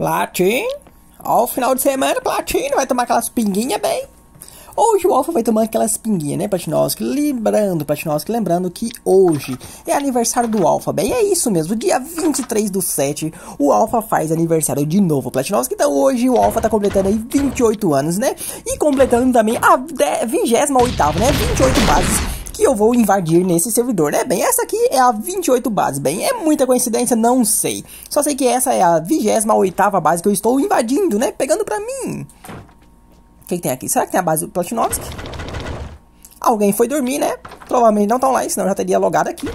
Platin. Ó, o final de semana, Platinho vai tomar aquelas pinguinhas bem. Hoje o Alfa vai tomar aquelas pinguinhas, né, Platinovski? Lembrando, Platinovski, lembrando que hoje é aniversário do Alfa, bem, é isso mesmo. Dia 23 do 7, o Alfa faz aniversário de novo, Platinovski. Então hoje o Alfa tá completando aí 28 anos, né? E completando também a 28 né? 28 bases que eu vou invadir nesse servidor, né? Bem, essa aqui é a 28 base, bem, é muita coincidência, não sei. Só sei que essa é a 28ª base que eu estou invadindo, né? Pegando pra mim. O que, que tem aqui? Será que tem a base do Platinovsk? Alguém foi dormir, né? Provavelmente não estão lá, senão eu já teria logado aqui.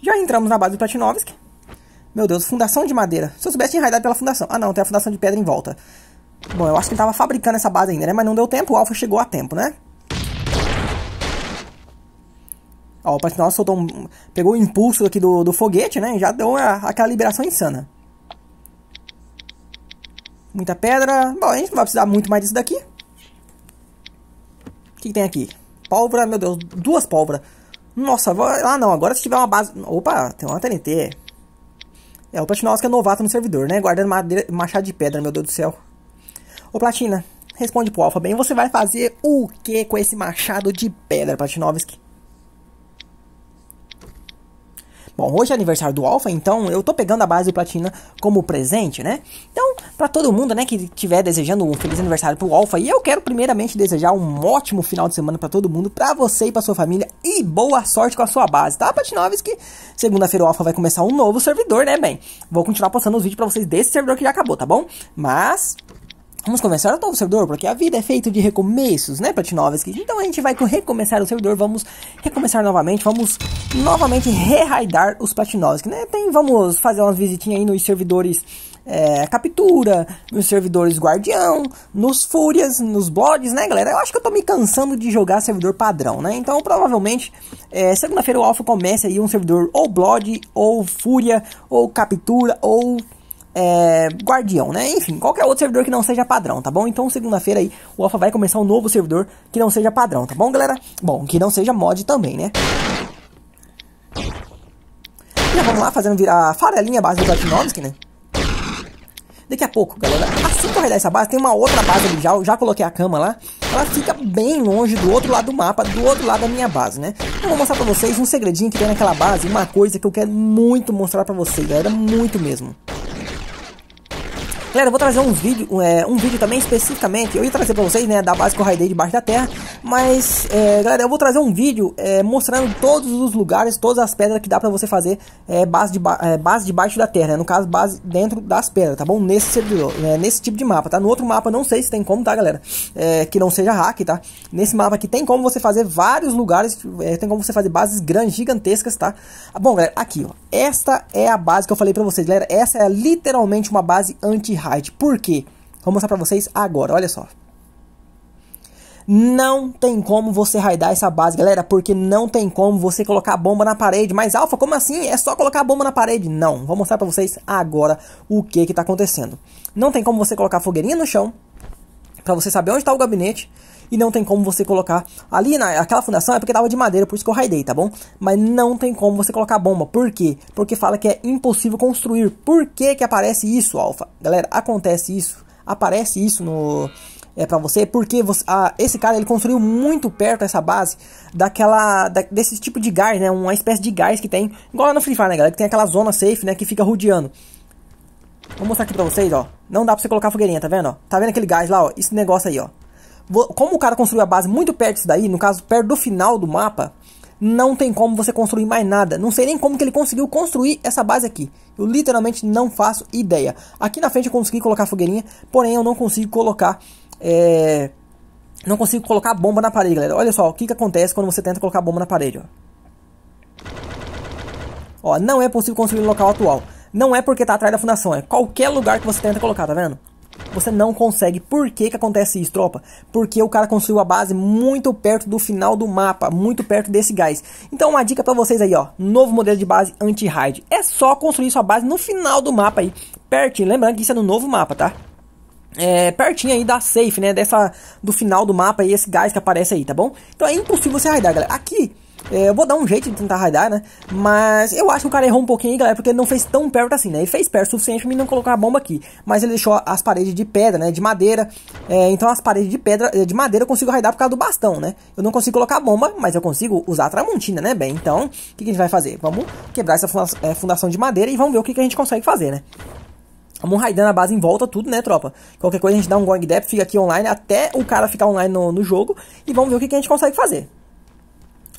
Já entramos na base do Platinovsk. Meu Deus, fundação de madeira. Se eu soubesse, tinha pela fundação. Ah, não, tem a fundação de pedra em volta. Bom, eu acho que ele tava fabricando essa base ainda, né? Mas não deu tempo, o Alpha chegou a tempo, né? Ó, o Platinal soltou um... Pegou o impulso aqui do, do foguete, né? E já deu aquela liberação insana. Muita pedra. Bom, a gente não vai precisar muito mais disso daqui. O que, que tem aqui? Pólvora, meu Deus, duas pólvora. Nossa, vou... ah não, agora se tiver uma base... Opa, tem uma TNT. É, o que é novato no servidor, né? Guardando madeira, machado de pedra, meu Deus do céu. Ô Platina, responde pro Alpha bem, você vai fazer o que com esse machado de pedra, Platinovski? Bom, hoje é aniversário do Alpha, então eu tô pegando a base do Platina como presente, né? Então, para todo mundo, né, que estiver desejando um feliz aniversário pro Alpha, e eu quero primeiramente desejar um ótimo final de semana para todo mundo, para você e para sua família, e boa sorte com a sua base, tá, Platinovski? Segunda-feira o Alpha vai começar um novo servidor, né, bem? Vou continuar postando os vídeos para vocês desse servidor que já acabou, tá bom? Mas Vamos começar um novo servidor, porque a vida é feita de recomeços, né, Platinovski? Então a gente vai recomeçar o servidor, vamos recomeçar novamente, vamos novamente re-raidar os Platinovski, né? Tem, vamos fazer umas visitinhas aí nos servidores é, Captura, nos servidores Guardião, nos Fúrias, nos Bloods, né, galera? Eu acho que eu tô me cansando de jogar servidor padrão, né? Então provavelmente é, segunda-feira o Alpha começa aí um servidor ou Blood, ou Fúria, ou Captura, ou é, Guardião, né? Enfim, qualquer outro servidor que não seja padrão, tá bom? Então, segunda-feira aí, o Alpha vai começar um novo servidor que não seja padrão, tá bom, galera? Bom, que não seja mod também, né? Já vamos lá, fazendo virar a farelinha base do Platinovski, né? Daqui a pouco, galera, assim que eu arredar essa base, tem uma outra base ali já, eu já coloquei a cama lá. Ela fica bem longe do outro lado do mapa, do outro lado da minha base, né? Eu vou mostrar pra vocês um segredinho que tem naquela base, uma coisa que eu quero muito mostrar pra vocês, galera, muito mesmo. Galera, eu vou trazer um vídeo, é, um vídeo também especificamente, eu ia trazer pra vocês, né, da base que eu raidei debaixo da terra, mas, é, galera, eu vou trazer um vídeo é, mostrando todos os lugares, todas as pedras que dá pra você fazer é, base, de ba é, base debaixo da terra, né, no caso, base dentro das pedras, tá bom? Nesse servidor, né, nesse tipo de mapa, tá? No outro mapa não sei se tem como, tá, galera? É, que não seja hack, tá? Nesse mapa aqui tem como você fazer vários lugares, tem como você fazer bases grandes, gigantescas, tá? Bom, galera, aqui, ó, esta é a base que eu falei pra vocês, galera, essa é literalmente uma base anti copyright. Por quê? Vou mostrar para vocês agora, olha só. Não tem como você raidar essa base, galera, porque não tem como você colocar a bomba na parede. Mas, Alfa, como assim? É só colocar a bomba na parede? Não, vou mostrar para vocês agora o que que tá acontecendo. Não tem como você colocar a fogueirinha no chão, para você saber onde está o gabinete, e não tem como você colocar ali naquela fundação é porque tava de madeira, por isso que eu raidei, tá bom? Mas não tem como você colocar bomba. Por quê? Porque fala que é impossível construir. Por que que aparece isso, alfa? Galera, acontece isso. Aparece isso no é para você, porque você, ah, esse cara ele construiu muito perto essa base daquela da, desse tipo de gás, né? Uma espécie de gás que tem, igual lá no Free Fire, né, galera? Que tem aquela zona safe, né, que fica rodeando. Vou mostrar aqui pra vocês, ó. Não dá pra você colocar fogueirinha, tá vendo, ó? Tá vendo aquele gás lá, ó? Esse negócio aí, ó como o cara construiu a base muito perto disso daí, no caso, perto do final do mapa, não tem como você construir mais nada. Não sei nem como que ele conseguiu construir essa base aqui. Eu literalmente não faço ideia. Aqui na frente eu consegui colocar fogueirinha, porém eu não consigo colocar... É... Não consigo colocar a bomba na parede, galera. Olha só o que, que acontece quando você tenta colocar a bomba na parede, ó. Ó, não é possível construir no local atual. Não é porque tá atrás da fundação, é qualquer lugar que você tenta colocar, tá vendo? Você não consegue. Por que, que acontece isso, tropa? Porque o cara construiu a base muito perto do final do mapa, muito perto desse gás. Então uma dica para vocês aí, ó, novo modelo de base anti-raid. É só construir sua base no final do mapa aí, pertinho. Lembrando que isso é no novo mapa, tá? É, pertinho aí da safe, né? Dessa, do final do mapa e esse gás que aparece aí, tá bom? Então é impossível você raidar, galera. Aqui é, eu vou dar um jeito de tentar raidar, né? Mas eu acho que o cara errou um pouquinho aí, galera, porque ele não fez tão perto assim, né? Ele fez perto o suficiente pra mim não colocar a bomba aqui. Mas ele deixou as paredes de pedra, né? De madeira. É, então as paredes de pedra, de madeira eu consigo raidar por causa do bastão, né? Eu não consigo colocar a bomba, mas eu consigo usar a tramontina, né? Bem, então, o que, que, a gente vai fazer? Vamos quebrar essa é, fundação de madeira e vamos ver o que, que a gente consegue fazer, né? Vamos raidando a base em volta, tudo, né, tropa? Qualquer coisa a gente dá um going depth, fica aqui online até o cara ficar online no, no jogo e vamos ver o que, que a gente consegue fazer.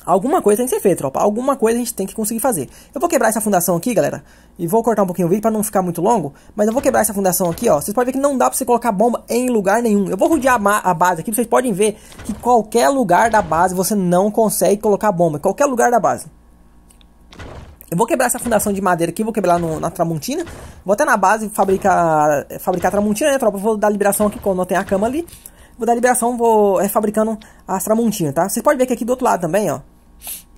Alguma coisa tem que ser feita, tropa. Alguma coisa a gente tem que conseguir fazer. Eu vou quebrar essa fundação aqui, galera. E vou cortar um pouquinho o vídeo pra não ficar muito longo. Mas eu vou quebrar essa fundação aqui, ó. Vocês podem ver que não dá pra você colocar bomba em lugar nenhum. Eu vou rodear a, base aqui. Vocês podem ver que qualquer lugar da base você não consegue colocar bomba. Qualquer lugar da base. Eu vou quebrar essa fundação de madeira aqui. Vou quebrar no, na tramontina. Vou até na base fabricar, fabricar a tramontina, né, tropa? Vou dar liberação aqui quando eu tem a cama ali. Vou dar liberação, vou é, fabricando a tramontina, tá? Vocês podem ver que aqui do outro lado também, ó.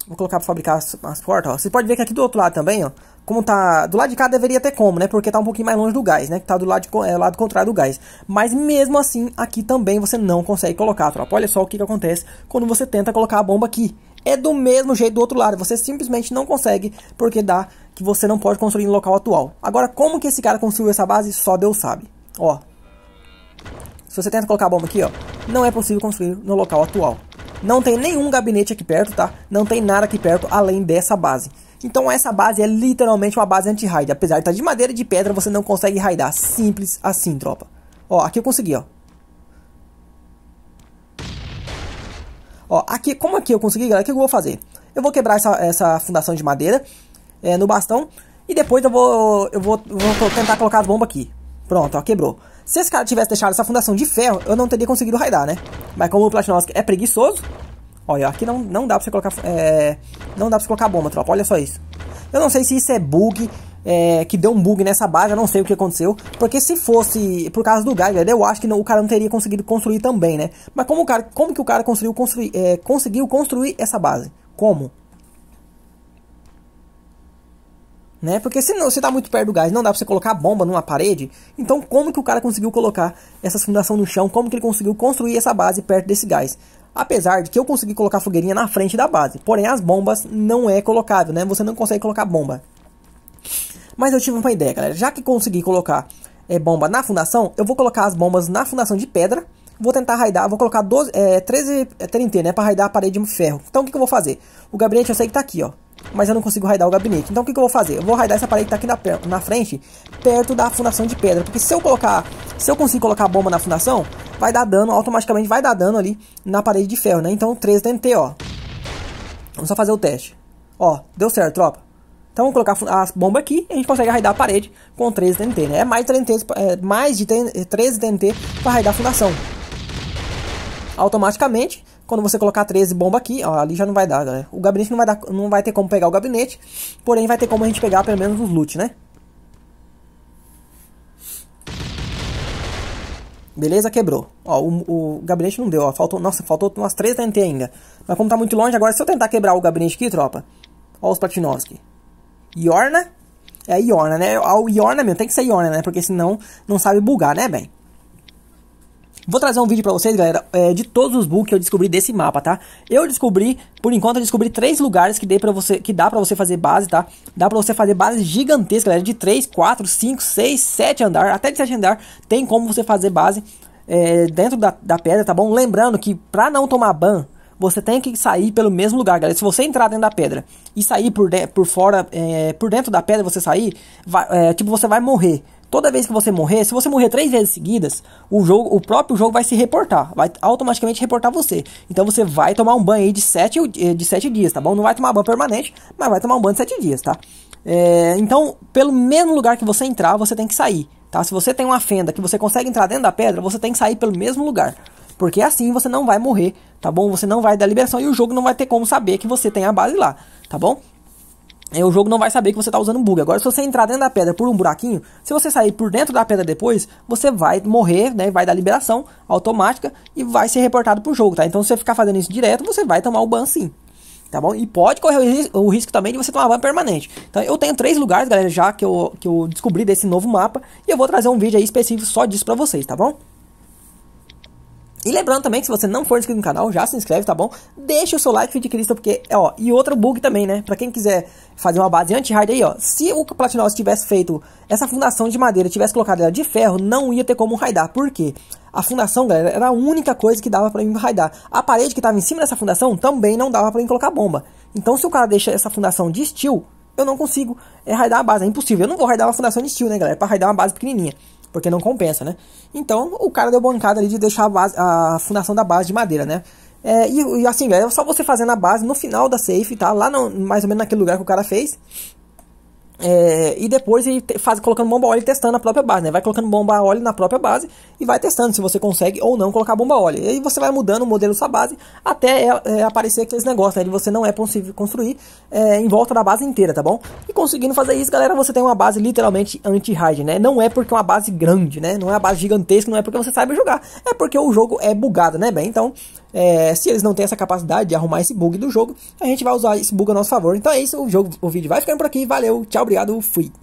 Vou colocar para fabricar as, as portas, ó. Você pode ver que aqui do outro lado também, ó. Como tá... Do lado de cá deveria ter como, né? Porque tá um pouquinho mais longe do gás, né? Que tá do lado, de, é, lado contrário do gás. Mas mesmo assim, aqui também você não consegue colocar, tropa. Olha só o que, que acontece quando você tenta colocar a bomba aqui. É do mesmo jeito do outro lado. Você simplesmente não consegue, porque dá que você não pode construir no local atual. Agora, como que esse cara construiu essa base? Só Deus sabe. Ó. Se você tenta colocar a bomba aqui, ó. Não é possível construir no local atual. Não tem nenhum gabinete aqui perto, tá? Não tem nada aqui perto além dessa base. Então essa base é literalmente uma base anti-raid. Apesar de estar tá de madeira e de pedra, você não consegue raidar. Simples assim, tropa. Ó, aqui eu consegui, ó. Ó, aqui, como aqui eu consegui, galera, o que eu vou fazer? Eu vou quebrar essa, essa fundação de madeira é, no bastão e depois eu vou, eu vou, vou tentar colocar as bombas aqui. Pronto, ó, quebrou. Se esse cara tivesse deixado essa fundação de ferro, eu não teria conseguido raidar, né? Mas como o Platinovski é preguiçoso, Olha, aqui não, não dá pra você colocar... É, não dá pra você colocar bomba, tropa. Olha só isso. Eu não sei se isso é bug, é, que deu um bug nessa base, eu não sei o que aconteceu. Porque se fosse por causa do gás eu acho que não, o cara não teria conseguido construir também, né? Mas como, o cara, como que o cara construiu, construir, é, conseguiu construir essa base? Como? Né? Porque se não, você está muito perto do gás, não dá para você colocar a bomba numa parede. Então, como que o cara conseguiu colocar essa fundação no chão? Como que ele conseguiu construir essa base perto desse gás? Apesar de que eu consegui colocar a fogueirinha na frente da base. Porém, as bombas não é colocável né? Você não consegue colocar bomba. Mas eu tive uma ideia, galera. Já que consegui colocar é, bomba na fundação, eu vou colocar as bombas na fundação de pedra. Vou tentar raidar, vou colocar 12, é, 13 é, TNT, né? Pra raidar a parede de ferro. Então, o que, que eu vou fazer? O gabinete eu sei que tá aqui, ó mas eu não consigo raidar o gabinete. Então o que, que eu vou fazer? Eu vou raidar essa parede que tá aqui na, na frente, perto da fundação de pedra. Porque se eu colocar, se eu conseguir colocar a bomba na fundação, vai dar dano, automaticamente vai dar dano ali na parede de ferro, né? Então 13 TNT, ó. Vamos só fazer o teste. Ó, deu certo, tropa. Então vamos colocar a bomba aqui e a gente consegue raidar a parede com 13 TNT, né? É mais, 30, é mais de 13 TNT para raidar a fundação. Automaticamente quando você colocar 13 bomba aqui, ó, ali já não vai dar, galera. O gabinete não vai, dar, não vai ter como pegar o gabinete, porém vai ter como a gente pegar pelo menos os loot, né? Beleza? Quebrou. Ó, o, o, gabinete não deu, ó. Faltou, nossa, faltou umas 3 TNT ainda. Mas como tá muito longe, agora é se eu tentar quebrar o gabinete aqui, tropa. Ó os Platinovski. Yorna. É Yorna, né? O Yorna mesmo, tem que ser Yorna, né? Porque senão não sabe bugar, né, bem? Vou trazer um vídeo pra vocês, galera, é, de todos os bugs que eu descobri desse mapa, tá? Eu descobri, por enquanto, eu descobri três lugares que, dei pra você, que dá pra você fazer base, tá? Dá pra você fazer base gigantesca, galera, de 3, 4, 5, 6, 7 andar, até de 7 andar, tem como você fazer base é, dentro da, da pedra, tá bom? Lembrando que pra não tomar ban, você tem que sair pelo mesmo lugar, galera. Se você entrar dentro da pedra e sair por, de, por fora, é, por dentro da pedra, você sair, vai, é, tipo, você vai morrer. Toda vez que você morrer, se você morrer três vezes seguidas, o jogo, o próprio jogo vai se reportar, vai automaticamente reportar você. Então você vai tomar um banho aí de sete, eh, de sete dias, tá bom? Não vai tomar banho permanente, mas vai tomar um banho de sete dias, tá? É, então, pelo mesmo lugar que você entrar, você tem que sair, tá? Se você tem uma fenda que você consegue entrar dentro da pedra, você tem que sair pelo mesmo lugar. Porque assim você não vai morrer, tá bom? Você não vai dar liberação e o jogo não vai ter como saber que você tem a base lá, tá bom? É, o jogo não vai saber que você está usando um bug. Agora, se você entrar dentro da pedra por um buraquinho, se você sair por dentro da pedra depois, você vai morrer, né? Vai dar liberação automática e vai ser reportado pro jogo, tá? Então, se você ficar fazendo isso direto, você vai tomar o ban sim. Tá bom? E pode correr o risco, o risco também de você tomar ban permanente. Então, eu tenho três lugares, galera, já que eu, que eu descobri desse novo mapa. E eu vou trazer um vídeo aí específico só disso para vocês, tá bom? E lembrando também que se você não for inscrito no canal, já se inscreve, tá bom? Deixa o seu like, de Cristo, porque, ó, e outro bug também, né? Pra quem quiser fazer uma base anti-hard aí, ó, se o Platinoss tivesse feito essa fundação de madeira, tivesse colocado ela de ferro, não ia ter como raidar. Por quê? A fundação, galera, era a única coisa que dava para mim raidar. A parede que tava em cima dessa fundação também não dava para mim colocar bomba. Então, se o cara deixa essa fundação de steel, eu não consigo é, raidar a base. É impossível. Eu não vou raidar uma fundação de steel, né, galera? É pra raidar uma base pequenininha porque não compensa, né? Então o cara deu bancada ali de deixar a, base, a fundação da base de madeira, né? É, e, e, assim, é só você fazer na base, no final da safe, tá? Lá no, mais ou menos naquele lugar que o cara fez. É, e depois ele faz colocando bomba óleo e testando a própria base, né? Vai colocando bomba óleo na própria base e vai testando se você consegue ou não colocar bomba óleo. E aí você vai mudando o modelo da sua base até é, é, aparecer aqueles negócios, né? De você não é possível construir é, em volta da base inteira, tá bom? E conseguindo fazer isso, galera, você tem uma base literalmente anti-raid, né? Não é porque é uma base grande, né? Não é uma base gigantesca, não é porque você sabe jogar. É porque o jogo é bugado, né? Bem, então é, se eles não têm essa capacidade de arrumar esse bug do jogo, a gente vai usar esse bug a nosso favor. Então é isso, o, jogo, o vídeo vai ficando por aqui. Valeu, tchau, obrigado, fui.